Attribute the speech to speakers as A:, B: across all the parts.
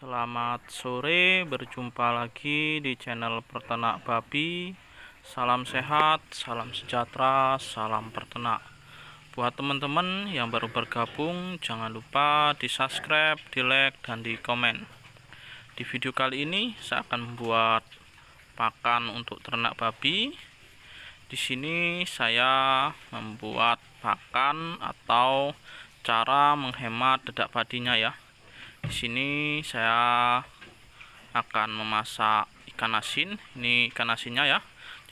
A: Selamat sore, berjumpa lagi di channel Pertenak Babi. Salam sehat, salam sejahtera, salam pertenak. Buat teman-teman yang baru bergabung, jangan lupa di-subscribe, di-like, dan di-komen. Di video kali ini, saya akan membuat pakan untuk ternak babi. Di sini saya membuat pakan atau cara menghemat dedak padinya ya di sini saya akan memasak ikan asin ini ikan asinnya ya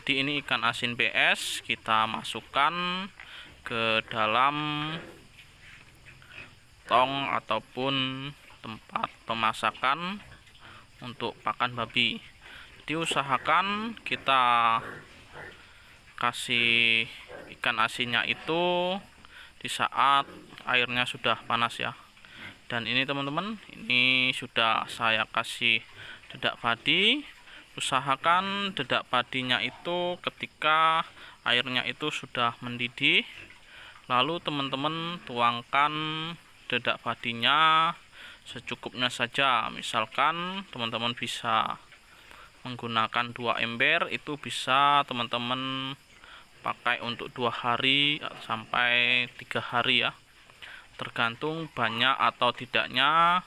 A: jadi ini ikan asin PS kita masukkan ke dalam tong ataupun tempat pemasakan untuk pakan babi jadi usahakan kita kasih ikan asinnya itu di saat airnya sudah panas ya dan ini teman-teman ini sudah saya kasih dedak padi usahakan dedak padinya itu ketika airnya itu sudah mendidih lalu teman-teman tuangkan dedak padinya secukupnya saja misalkan teman-teman bisa menggunakan dua ember itu bisa teman-teman pakai untuk dua hari sampai tiga hari ya tergantung banyak atau tidaknya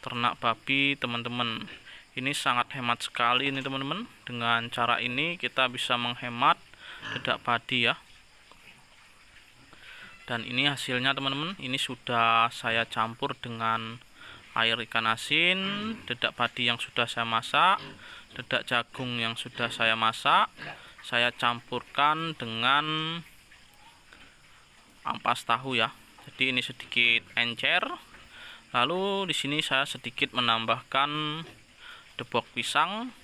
A: ternak babi teman-teman ini sangat hemat sekali ini teman-teman dengan cara ini kita bisa menghemat dedak padi ya dan ini hasilnya teman-teman ini sudah saya campur dengan air ikan asin dedak padi yang sudah saya masak dedak jagung yang sudah saya masak saya campurkan dengan ampas tahu ya jadi ini sedikit encer lalu di sini saya sedikit menambahkan debok pisang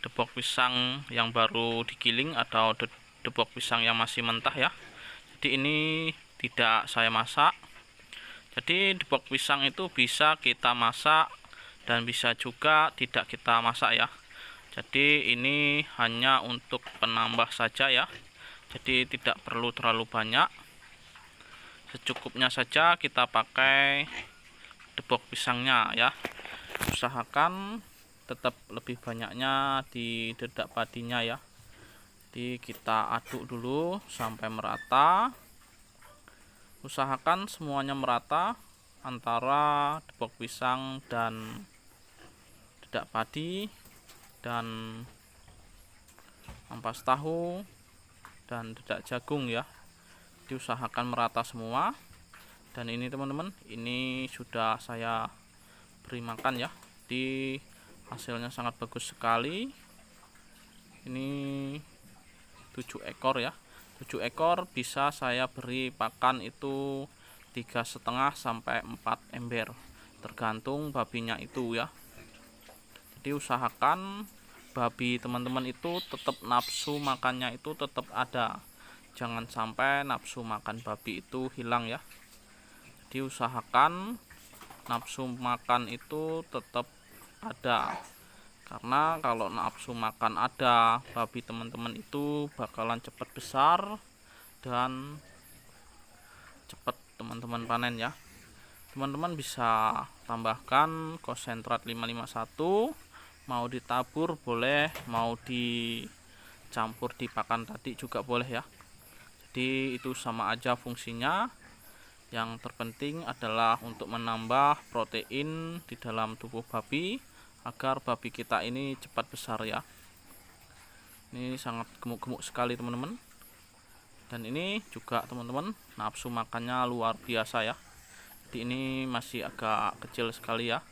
A: debok pisang yang baru digiling atau debok pisang yang masih mentah ya jadi ini tidak saya masak jadi debok pisang itu bisa kita masak dan bisa juga tidak kita masak ya jadi ini hanya untuk penambah saja ya jadi tidak perlu terlalu banyak secukupnya saja kita pakai debok pisangnya ya usahakan tetap lebih banyaknya di dedak padinya ya di kita aduk dulu sampai merata usahakan semuanya merata antara debok pisang dan dedak padi dan ampas tahu dan dedak jagung ya diusahakan merata semua dan ini teman-teman ini sudah saya beri makan ya di hasilnya sangat bagus sekali ini tujuh ekor ya tujuh ekor bisa saya beri pakan itu tiga setengah sampai empat ember tergantung babinya itu ya jadi usahakan babi teman-teman itu tetap nafsu makannya itu tetap ada jangan sampai nafsu makan babi itu hilang ya diusahakan nafsu makan itu tetap ada karena kalau nafsu makan ada babi teman-teman itu bakalan cepat besar dan cepat teman-teman panen ya teman-teman bisa tambahkan konsentrat 551 mau ditabur boleh mau dicampur di pakan tadi juga boleh ya jadi itu sama aja fungsinya yang terpenting adalah untuk menambah protein di dalam tubuh babi agar babi kita ini cepat besar ya ini sangat gemuk-gemuk sekali teman-teman dan ini juga teman-teman nafsu makannya luar biasa ya jadi ini masih agak kecil sekali ya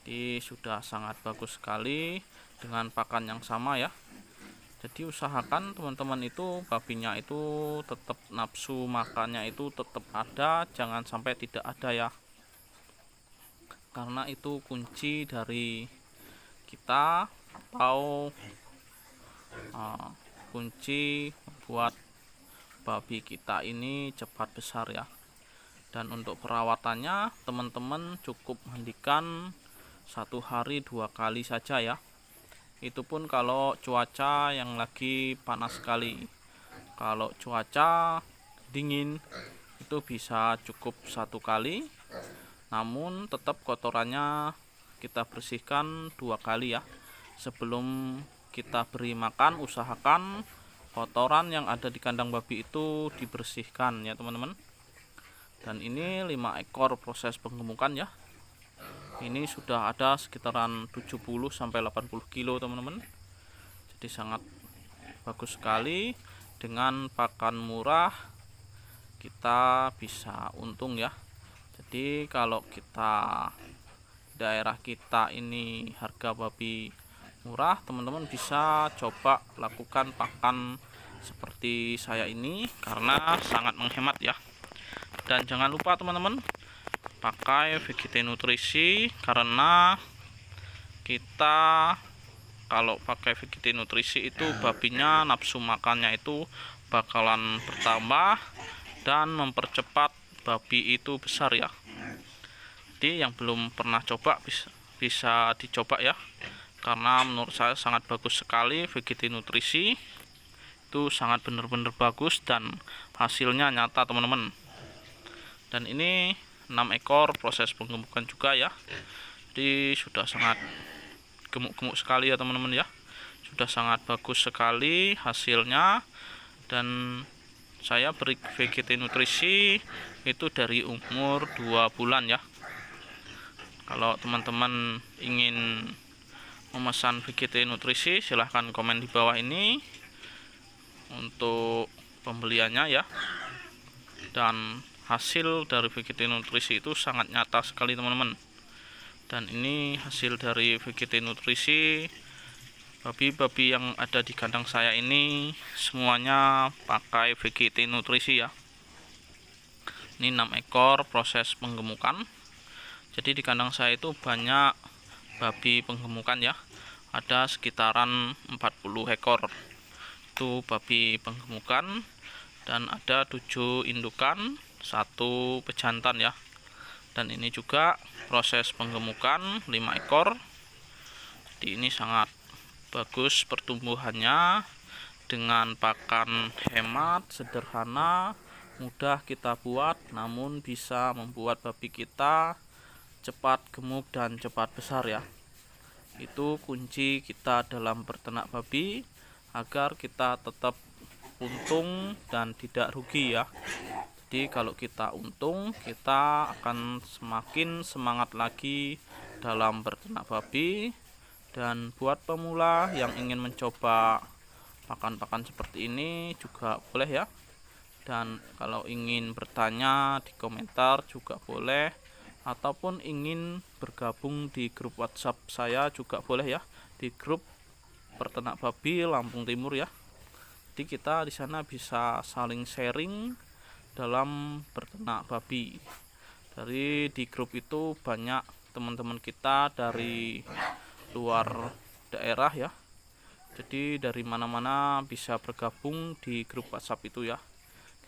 A: jadi sudah sangat bagus sekali dengan pakan yang sama ya jadi usahakan teman-teman itu babinya itu tetap nafsu makannya itu tetap ada jangan sampai tidak ada ya karena itu kunci dari kita atau uh, kunci buat babi kita ini cepat besar ya dan untuk perawatannya teman-teman cukup mandikan satu hari dua kali saja ya itu pun kalau cuaca yang lagi panas sekali kalau cuaca dingin itu bisa cukup satu kali namun tetap kotorannya kita bersihkan dua kali ya sebelum kita beri makan usahakan kotoran yang ada di kandang babi itu dibersihkan ya teman-teman dan ini 5 ekor proses penggemukan ya ini sudah ada sekitaran 70 sampai 80 kilo teman-teman jadi sangat bagus sekali dengan pakan murah kita bisa untung ya jadi kalau kita daerah kita ini harga babi murah teman-teman bisa coba lakukan pakan seperti saya ini karena sangat menghemat ya dan jangan lupa teman-teman pakai VGT nutrisi karena kita kalau pakai VGT nutrisi itu ya, babinya nafsu makannya itu bakalan bertambah dan mempercepat babi itu besar ya jadi yang belum pernah coba bisa, bisa dicoba ya karena menurut saya sangat bagus sekali VGT nutrisi itu sangat benar-benar bagus dan hasilnya nyata teman-teman dan ini 6 ekor proses penggemukan juga ya jadi sudah sangat gemuk-gemuk sekali ya teman-teman ya sudah sangat bagus sekali hasilnya dan saya beri VGT nutrisi itu dari umur 2 bulan ya kalau teman-teman ingin memesan VGT nutrisi silahkan komen di bawah ini untuk pembeliannya ya dan hasil dari VGT nutrisi itu sangat nyata sekali teman-teman dan ini hasil dari VGT nutrisi babi-babi yang ada di kandang saya ini semuanya pakai VGT nutrisi ya ini 6 ekor proses penggemukan jadi di kandang saya itu banyak babi penggemukan ya ada sekitaran 40 ekor itu babi penggemukan dan ada tujuh indukan satu pejantan ya dan ini juga proses penggemukan 5 ekor di ini sangat bagus pertumbuhannya dengan pakan hemat sederhana mudah kita buat namun bisa membuat babi kita cepat gemuk dan cepat besar ya itu kunci kita dalam bertenak babi agar kita tetap untung dan tidak rugi ya jadi kalau kita untung kita akan semakin semangat lagi dalam bertenak babi dan buat pemula yang ingin mencoba pakan-pakan seperti ini juga boleh ya dan kalau ingin bertanya di komentar juga boleh ataupun ingin bergabung di grup WhatsApp saya juga boleh ya di grup peternak babi Lampung Timur ya jadi kita di sana bisa saling sharing dalam bertenak babi dari di grup itu banyak teman-teman kita dari luar daerah ya jadi dari mana-mana bisa bergabung di grup WhatsApp itu ya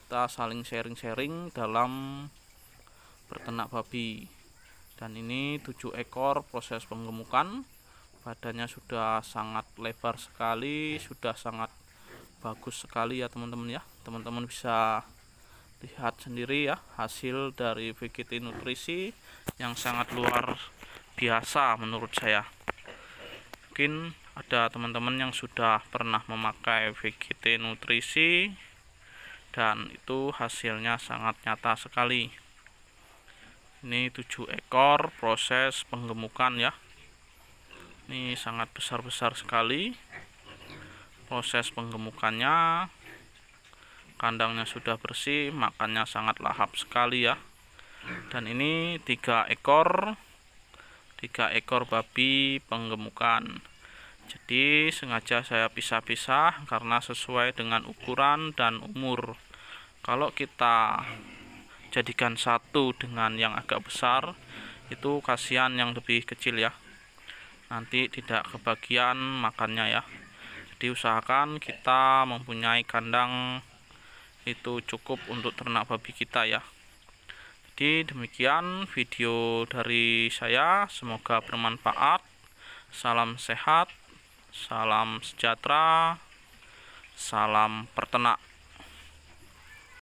A: kita saling sharing-sharing dalam bertenak babi dan ini tujuh ekor proses penggemukan badannya sudah sangat lebar sekali sudah sangat bagus sekali ya teman-teman ya teman-teman bisa lihat sendiri ya hasil dari VGT nutrisi yang sangat luar biasa menurut saya mungkin ada teman-teman yang sudah pernah memakai VGT nutrisi dan itu hasilnya sangat nyata sekali ini tujuh ekor proses penggemukan ya ini sangat besar-besar sekali proses penggemukannya kandangnya sudah bersih makannya sangat lahap sekali ya dan ini tiga ekor tiga ekor babi penggemukan jadi sengaja saya pisah-pisah karena sesuai dengan ukuran dan umur kalau kita jadikan satu dengan yang agak besar itu kasihan yang lebih kecil ya nanti tidak kebagian makannya ya jadi usahakan kita mempunyai kandang itu cukup untuk ternak babi kita ya jadi demikian video dari saya semoga bermanfaat salam sehat salam sejahtera salam pertenak